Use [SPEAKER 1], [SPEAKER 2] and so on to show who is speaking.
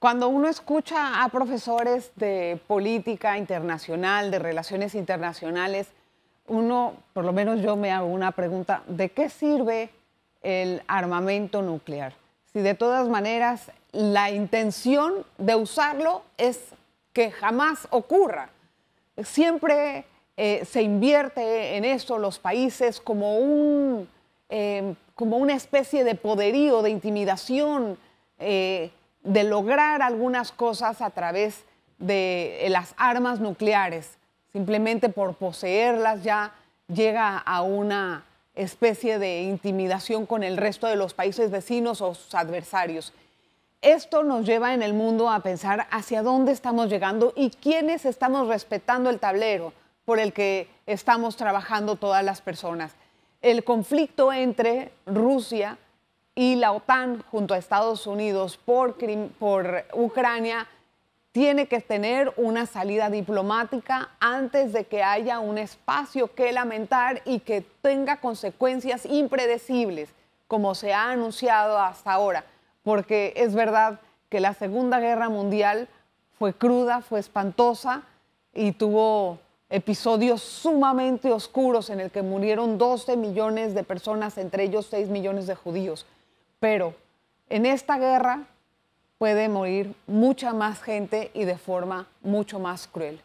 [SPEAKER 1] Cuando uno escucha a profesores de política internacional, de relaciones internacionales, uno, por lo menos yo me hago una pregunta, ¿de qué sirve el armamento nuclear? Si de todas maneras la intención de usarlo es que jamás ocurra. Siempre eh, se invierte en eso los países como, un, eh, como una especie de poderío, de intimidación. Eh, de lograr algunas cosas a través de eh, las armas nucleares, simplemente por poseerlas ya llega a una especie de intimidación con el resto de los países vecinos o sus adversarios. Esto nos lleva en el mundo a pensar hacia dónde estamos llegando y quiénes estamos respetando el tablero por el que estamos trabajando todas las personas. El conflicto entre Rusia, y la OTAN junto a Estados Unidos por, por Ucrania tiene que tener una salida diplomática antes de que haya un espacio que lamentar y que tenga consecuencias impredecibles, como se ha anunciado hasta ahora, porque es verdad que la Segunda Guerra Mundial fue cruda, fue espantosa y tuvo episodios sumamente oscuros en el que murieron 12 millones de personas, entre ellos 6 millones de judíos. Pero en esta guerra puede morir mucha más gente y de forma mucho más cruel.